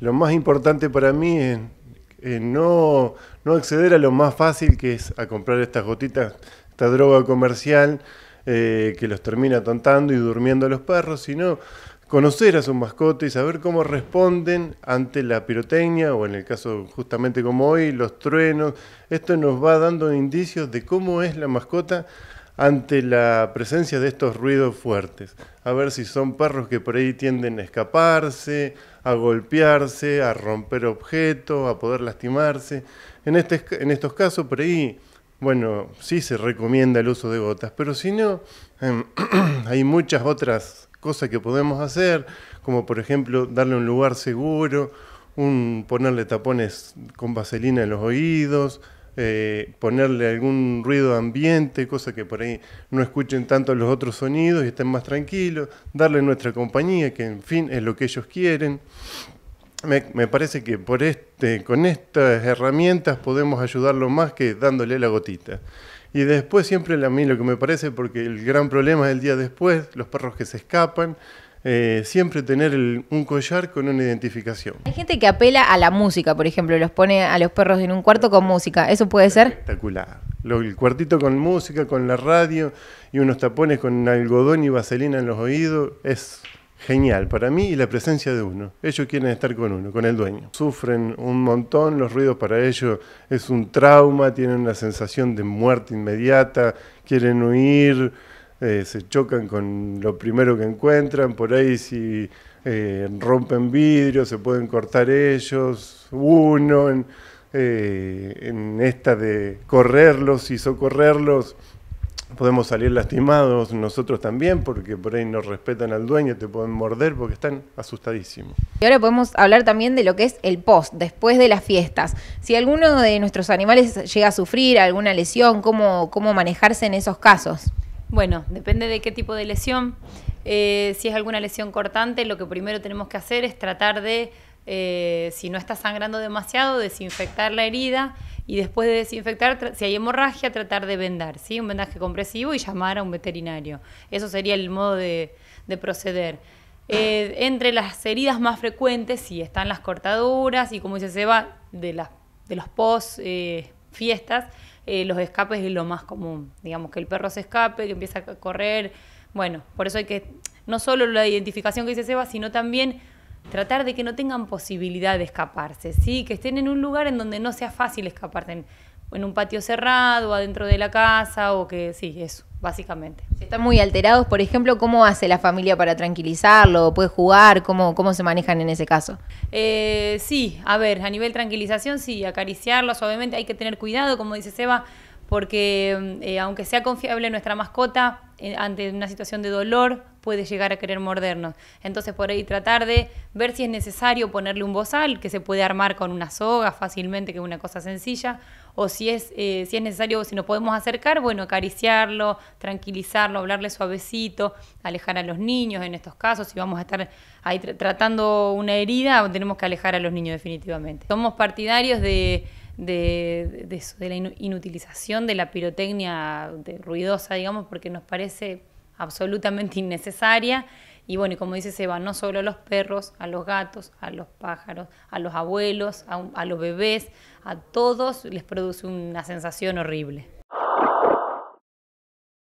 lo más importante para mí es, no, no, acceder a lo más fácil que es a comprar estas gotitas, esta droga comercial eh, que los termina tontando y durmiendo a los perros, sino conocer a su mascota y saber cómo responden ante la pirotecnia o en el caso justamente como hoy, los truenos. Esto nos va dando indicios de cómo es la mascota ante la presencia de estos ruidos fuertes, a ver si son perros que por ahí tienden a escaparse, a golpearse, a romper objetos, a poder lastimarse. En, este estos casos por ahí, bueno, sí se recomienda el uso de gotas, pero si no, em, hay muchas otras cosas que podemos hacer, como por ejemplo darle un lugar seguro, ponerle tapones con vaselina en los oídos, eh, ponerle algún ruido ambiente, cosa que por ahí no escuchen tanto los otros sonidos y estén más tranquilos, darle nuestra compañía, que en fin es lo que ellos quieren. Me, parece que por este, con estas herramientas podemos ayudarlo más que dándole la gotita. Y después siempre a mí lo que me parece, porque el gran problema es el día después, los perros que se escapan, eh, siempre tener un collar con una identificación. Hay gente que apela a la música, por ejemplo, los pone a los perros en un cuarto con música. ¿Eso puede ser? Espectacular. el cuartito con música, con la radio y unos tapones con algodón y vaselina en los oídos es genial para mí y la presencia de uno. Ellos quieren estar con uno, con el dueño. Sufren un montón, los ruidos para ellos es un trauma, tienen una sensación de muerte inmediata, quieren huir eh, se chocan con lo primero que encuentran, por ahí si eh, rompen vidrio, se pueden cortar ellos, uno en, eh, esta de correrlos y socorrerlos. Podemos salir lastimados nosotros también porque por ahí no respetan al dueño, te pueden morder porque están asustadísimos. Y ahora podemos hablar también de lo que es el post, después de las fiestas. Si alguno de nuestros animales llega a sufrir alguna lesión, ¿cómo, cómo manejarse en esos casos? Bueno, depende de qué tipo de lesión. Eh, si es alguna lesión cortante, lo que primero tenemos que hacer es tratar de, eh, si no está sangrando demasiado, desinfectar la herida y después de desinfectar, si hay hemorragia, tratar de vendar, ¿sí? Un vendaje compresivo y llamar a un veterinario. Eso sería el modo de, proceder. Eh, entre las heridas más frecuentes, sí, están las cortaduras y como dice Seba, de, las, de los pos fiestas, eh, los escapes es lo más común. Digamos, que el perro se escape, que empieza a correr. Bueno, por eso hay que, no solo la identificación que dice Seba, sino también tratar de que no tengan posibilidad de escaparse, ¿sí? que estén en un lugar en donde no sea fácil escaparse en un patio cerrado, o adentro de la casa, o que sí, eso, básicamente. Si están muy alterados, por ejemplo, ¿cómo hace la familia para tranquilizarlo? ¿Puede jugar? ¿Cómo, cómo se manejan en ese caso? Eh, sí, a ver, a nivel tranquilización, sí, acariciarlo suavemente, hay que tener cuidado, como dice Seba, porque eh, aunque sea confiable nuestra mascota, eh, ante una situación de dolor puede llegar a querer mordernos. Entonces por ahí tratar de ver si es necesario ponerle un bozal que se puede armar con una soga fácilmente, que es una cosa sencilla, o si es, eh, si es necesario, si nos podemos acercar, bueno, acariciarlo, tranquilizarlo, hablarle suavecito, alejar a los niños en estos casos, si vamos a estar ahí tratando una herida, tenemos que alejar a los niños definitivamente. Somos partidarios de... la inutilización de la pirotecnia ruidosa, digamos, porque nos parece absolutamente innecesaria. Y bueno, y como dice Seba, no solo a los perros, a los gatos, a los pájaros, a los abuelos, a los bebés, a todos les produce una sensación horrible.